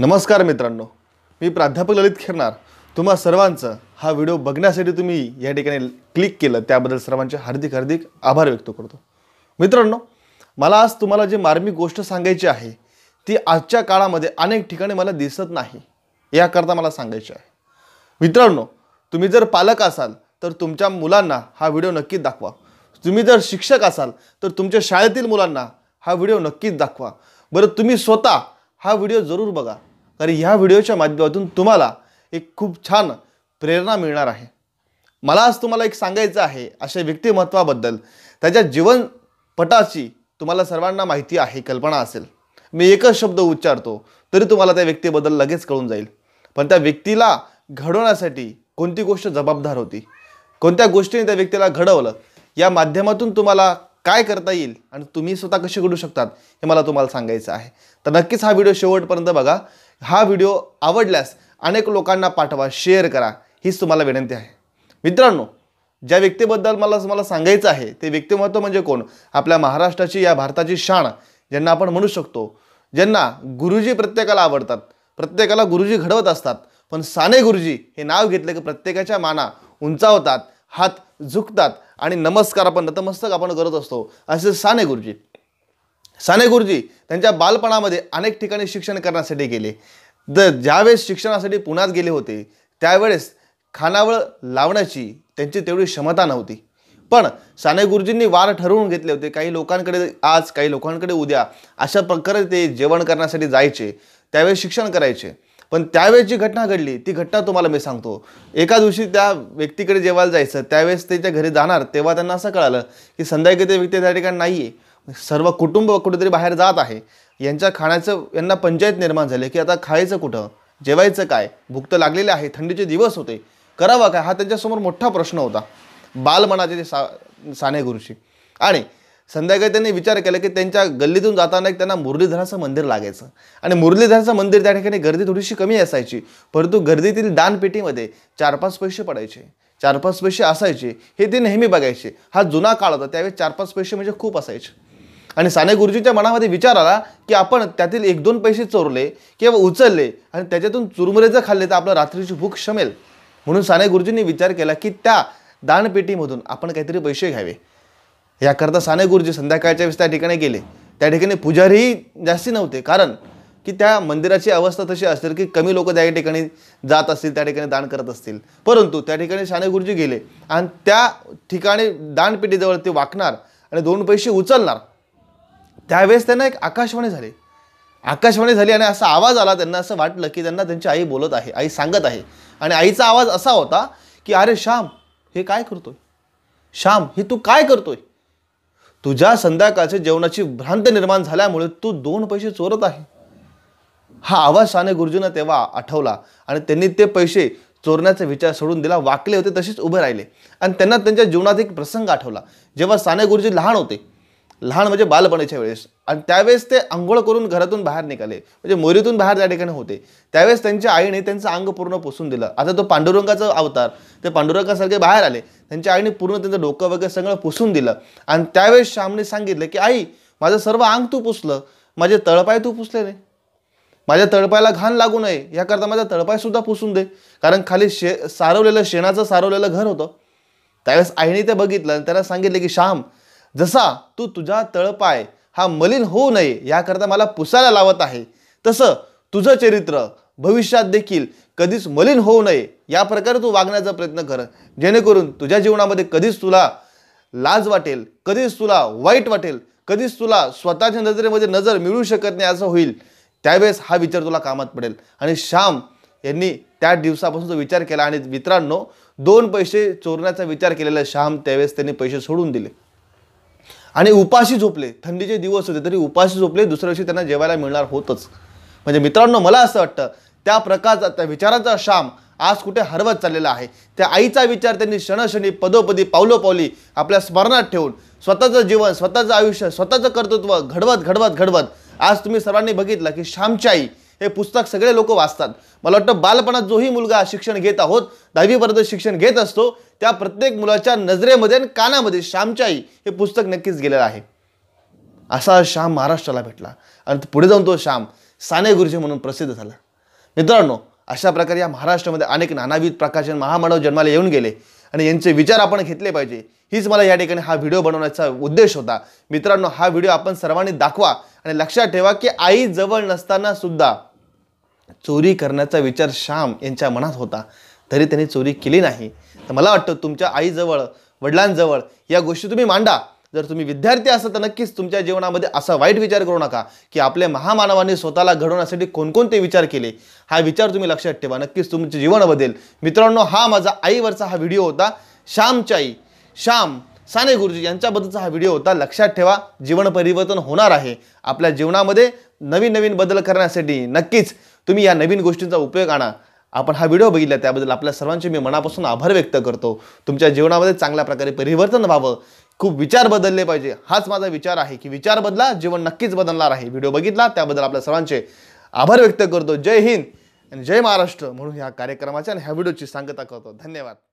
नमस्कार मित्रांनो मी प्राध्यापक ललित खेरणार तुम्हा सर्वांचं हा व्हिडिओ बघण्यासाठी तुम्ही या ठिकाणी क्लिक केलं त्याबद्दल सर्वांचे हार्दिक हार्दिक आभार व्यक्त करतो मित्रांनो मला आज तुम्हाला जी मार्मिक गोष्ट सांगायची आहे ती आजच्या काळामध्ये अनेक ठिकाणी मला दिसत नाही याकरता मला सांगायची आहे मित्रांनो तुम्ही जर पालक असाल तर तुमच्या मुलांना हा व्हिडिओ नक्कीच दाखवा तुम्ही जर शिक्षक असाल तर तुमच्या शाळेतील मुलांना हा व्हिडिओ नक्कीच दाखवा बरं तुम्ही स्वतः हा व्हिडिओ जरूर बघा तर ह्या व्हिडिओच्या माध्यमातून तुम्हाला एक खूप छान प्रेरणा मिळणार आहे मला आज तुम्हाला एक सांगायचं आहे अशा व्यक्तिमत्वाबद्दल त्याच्या जीवनपटाची तुम्हाला सर्वांना माहिती आहे कल्पना असेल मी एकच शब्द उच्चारतो तरी तुम्हाला त्या व्यक्तीबद्दल लगेच कळून जाईल पण त्या व्यक्तीला घडवण्यासाठी कोणती गोष्ट जबाबदार होती कोणत्या गोष्टीने त्या व्यक्तीला घडवलं या माध्यमातून तुम्हाला काय करता येईल आणि तुम्ही स्वतः कशी घडू शकतात हे मला तुम्हाला सांगायचं आहे तर नक्कीच हा व्हिडिओ शेवटपर्यंत बघा हा व्हिडिओ आवडल्यास अनेक लोकांना पाठवा शेअर करा हीच तुम्हाला विनंती आहे मित्रांनो ज्या व्यक्तीबद्दल मला तुम्हाला सांगायचं आहे ते व्यक्तिमत्व म्हणजे कोण आपल्या महाराष्ट्राची या भारताची शाण ज्यांना आपण म्हणू शकतो ज्यांना गुरुजी प्रत्येकाला आवडतात प्रत्येकाला गुरुजी घडवत असतात पण साने गुरुजी हे नाव घेतले की प्रत्येकाच्या माना उंचावतात हात झुकतात आणि नमस्कार आपण नतमस्तक आपण करत असतो असे साने गुरुजी साने गुरुजी त्यांच्या बालपणामध्ये अनेक ठिकाणी शिक्षण करण्यासाठी गेले द ज्यावेळेस शिक्षणासाठी पुण्यात गेले होते त्यावेळेस खानावळ लावण्याची त्यांची तेवढी क्षमता नव्हती पण साने गुरुजींनी वार ठरवून घेतले होते काही लोकांकडे आज काही लोकांकडे उद्या अशा प्रकारे ते जेवण करण्यासाठी जायचे त्यावेळेस शिक्षण करायचे पण त्यावेळेस जी घटना घडली ती घटना तुम्हाला मी सांगतो एका दिवशी त्या व्यक्तीकडे जेवायला जायचं त्यावेळेस त्याच्या घरी जाणार तेव्हा त्यांना असं कळालं की संध्याकाळी ते व्यक्ती त्या ठिकाणी नाही आहे सर्व कुटुंब कुठेतरी बाहेर जात आहे यांच्या खाण्याचं यांना पंचायत निर्माण झाले की आता खायचं कुठं जेवायचं काय भुक्त लागलेले आहे थंडीचे दिवस होते करावा काय हा त्यांच्यासमोर मोठा प्रश्न होता म्हणाचे ते सा साने गुरुशी आणि संध्याकाळी त्यांनी विचार केला की त्यांच्या गल्लीतून जाताना एक त्यांना मुरलीधराचं मंदिर लागायचं आणि मुरलीधराचं मंदिर त्या ठिकाणी गर्दी थोडीशी कमी असायची परंतु गर्दीतील दानपेटीमध्ये चार पाच पैसे पडायचे चार पाच पैसे असायचे हे ते नेहमी बघायचे हा जुना काळ होता त्यावेळी चार पाच पैसे म्हणजे खूप असायचे आणि साने गुरुजींच्या मनामध्ये विचार आला की आपण त्यातील एक दोन पैसे चोरले किंवा उचलले आणि त्याच्यातून चुरमुरे जर खाल्ले तर आपलं रात्रीची भूक शमेल म्हणून साने गुरुजींनी विचार केला की त्या दानपेटीमधून आपण काहीतरी पैसे घ्यावे याकरता साने गुरुजी संध्याकाळच्या वेळेस त्या ठिकाणी गेले त्या ठिकाणी पुजारीही जास्ती नव्हते कारण की त्या मंदिराची अवस्था तशी असेल की कमी लोक त्या ठिकाणी जात असतील त्या ठिकाणी दान करत असतील परंतु त्या ठिकाणी साने गुरुजी गेले आणि त्या ठिकाणी दानपेटीजवळ ते वाकणार आणि दोन पैसे उचलणार त्यावेळेस त्यांना एक आकाशवाणी झाली आकाशवाणी झाली आणि असा आवाज आला त्यांना असं वाटलं की त्यांना त्यांची आई बोलत आहे आई सांगत आहे आणि आईचा आवाज असा होता की अरे श्याम हे काय करतोय श्याम हे तू काय करतोय तुझ्या संध्याकाळच्या जेवणाची भ्रांत निर्माण झाल्यामुळे तू दोन पैसे चोरत आहे हा आवाज साने गुरुजीनं तेव्हा आठवला आणि त्यांनी ते पैसे चोरण्याचा विचार सोडून दिला वाकले होते तसेच उभे राहिले आणि त्यांना त्यांच्या जीवनात एक प्रसंग आठवला जेव्हा साने गुरुजी लहान होते लहान म्हणजे बालपणाच्या वेळेस आणि त्यावेळेस ते आंघोळ करून घरातून बाहेर निघाले म्हणजे मोरीतून बाहेर त्या ठिकाणी होते त्यावेळेस त्यांच्या आईने त्यांचं अंग पूर्ण पुसून दिलं आता तो पांडुरंगाचा अवतार ते पांडुरंगासारखे बाहेर आले त्यांच्या आईने पूर्ण त्यांचं डोकं वगैरे सगळं पुसून दिलं आणि त्यावेळेस श्यामने सांगितलं की आई माझं सर्व अंग तू पुसलं माझे तळपाय तू पुसले रे माझ्या तळपायला घाण लागू नये याकरता माझा तळपायसुद्धा पुसून दे कारण खाली शे सारवलेलं शेणाचं सारवलेलं घर होतं त्यावेळेस आईने ते बघितलं आणि त्याला सांगितलं की श्याम जसा तू तुझा तळपाय हा मलिन होऊ नये याकरता मला पुसायला लावत आहे तसं तुझं चरित्र भविष्यात देखील कधीच मलिन होऊ नये या प्रकारे तू वागण्याचा प्रयत्न कर जेणेकरून तुझ्या जीवनामध्ये कधीच तुला लाज वाटेल कधीच तुला वाईट वाटेल कधीच तुला स्वतःच्या नजरेमध्ये नजर मिळू शकत नाही असं होईल त्यावेळेस हा विचार तुला कामात पडेल आणि श्याम यांनी त्या दिवसापासून तो विचार केला आणि मित्रांनो दोन पैसे चोरण्याचा विचार केलेला श्याम त्यावेळेस त्यांनी पैसे सोडून दिले आणि उपाशी झोपले थंडीचे दिवस होते तरी उपाशी झोपले दुसऱ्या दिवशी त्यांना जेवायला मिळणार होतच म्हणजे मित्रांनो मला असं वाटतं त्या प्रकारचा त्या विचाराचा शाम आज कुठे हरवत चाललेला आहे त्या आईचा विचार त्यांनी क्षणक्षणी पदोपदी पावलोपावली आपल्या स्मरणात ठेवून स्वतःचं जीवन स्वतःचं आयुष्य स्वतःचं कर्तृत्व घडवत घडवत घडवत आज तुम्ही सर्वांनी बघितलं की श्यामची आई हे पुस्तक सगळे लोक वाचतात मला वाटतं बालपणात जोही मुलगा शिक्षण घेत आहोत दहावीपर्यंत शिक्षण घेत असतो त्या प्रत्येक मुलाच्या नजरेमध्ये आणि कानामध्ये श्यामच्याई हे पुस्तक नक्कीच गेलेलं आहे असा श्याम महाराष्ट्राला भेटला आणि पुढे जाऊन तो श्याम साने गुरुजी म्हणून प्रसिद्ध झाला मित्रांनो अशा प्रकारे या महाराष्ट्रामध्ये अनेक नानाविध प्रकाशन महामानव जन्माला येऊन गेले आणि यांचे विचार आपण घेतले पाहिजे हीच मला या ठिकाणी हा व्हिडिओ बनवण्याचा उद्देश होता मित्रांनो हा व्हिडिओ आपण सर्वांनी दाखवा आणि लक्षात ठेवा की आई जवळ नसताना सुद्धा चोरी करण्याचा विचार श्याम यांच्या मनात होता तरी त्यांनी चोरी केली नाही तर मला वाटतं तुमच्या आईजवळ वडिलांजवळ या गोष्टी तुम्ही मांडा जर तुम्ही विद्यार्थी असाल तर नक्कीच तुमच्या जीवनामध्ये असा वाईट विचार करू नका की आपल्या महामानवाने स्वतःला घडवण्यासाठी कोणकोणते विचार केले हा विचार तुम्ही लक्षात ठेवा नक्कीच तुमचे जीवन बदल मित्रांनो हा माझा आईवरचा हा व्हिडिओ होता श्यामच्या आई श्याम साने गुरुजी यांच्याबद्दलचा हा व्हिडिओ होता लक्षात ठेवा जीवन परिवर्तन होणार आहे आपल्या जीवनामध्ये नवीन नवीन बदल करण्यासाठी नक्कीच तुम्ही या नवीन गोष्टींचा उपयोग आणा आपण हा व्हिडिओ बघितला त्याबद्दल आपल्या सर्वांचे मी मनापासून आभार व्यक्त करतो तुमच्या जीवनामध्ये चांगल्या प्रकारे परिवर्तन व्हावं खूप विचार बदलले पाहिजे हाच माझा विचार आहे की विचार बदला जीवन नक्कीच बदलणार आहे व्हिडिओ बघितला त्याबद्दल आपल्या सर्वांचे आभार व्यक्त करतो जय हिंद आणि जय महाराष्ट्र म्हणून ह्या कार्यक्रमाच्या आणि ह्या व्हिडिओची सांगता करतो धन्यवाद